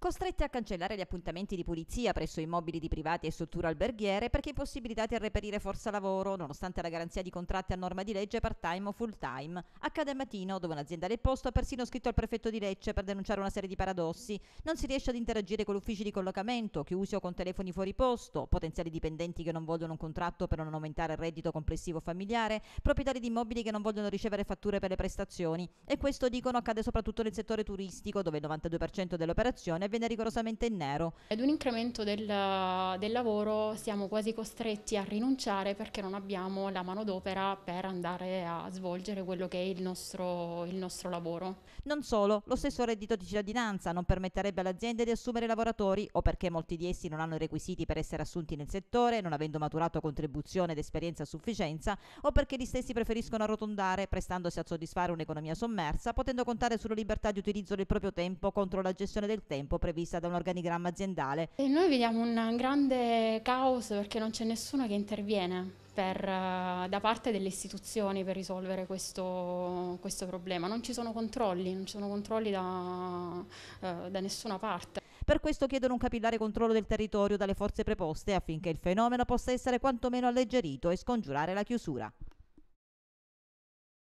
costrette a cancellare gli appuntamenti di pulizia presso immobili di privati e strutture alberghiere perché impossibilitate a reperire forza lavoro nonostante la garanzia di contratti a norma di legge part-time o full-time. Accade a Matino, dove un'azienda del posto ha persino scritto al prefetto di Lecce per denunciare una serie di paradossi. Non si riesce ad interagire con l'ufficio di collocamento, chiusi o con telefoni fuori posto, potenziali dipendenti che non vogliono un contratto per non aumentare il reddito complessivo familiare, proprietari di immobili che non vogliono ricevere fatture per le prestazioni. E questo, dicono, accade soprattutto nel settore turistico, dove il 92% delle operazioni viene rigorosamente in nero. Ad un incremento del, del lavoro siamo quasi costretti a rinunciare perché non abbiamo la manodopera per andare a svolgere quello che è il nostro, il nostro lavoro. Non solo, lo stesso reddito di cittadinanza non permetterebbe alle aziende di assumere lavoratori o perché molti di essi non hanno i requisiti per essere assunti nel settore, non avendo maturato contribuzione ed esperienza a sufficienza, o perché gli stessi preferiscono arrotondare, prestandosi a soddisfare un'economia sommersa, potendo contare sulla libertà di utilizzo del proprio tempo contro la gestione del tempo prevista da un organigramma aziendale. E noi vediamo un grande caos perché non c'è nessuno che interviene. Per, eh, da parte delle istituzioni per risolvere questo, questo, problema. Non ci sono controlli, non ci sono controlli da, eh, da nessuna parte. Per questo chiedono un capillare controllo del territorio dalle forze preposte affinché il fenomeno possa essere quantomeno alleggerito e scongiurare la chiusura.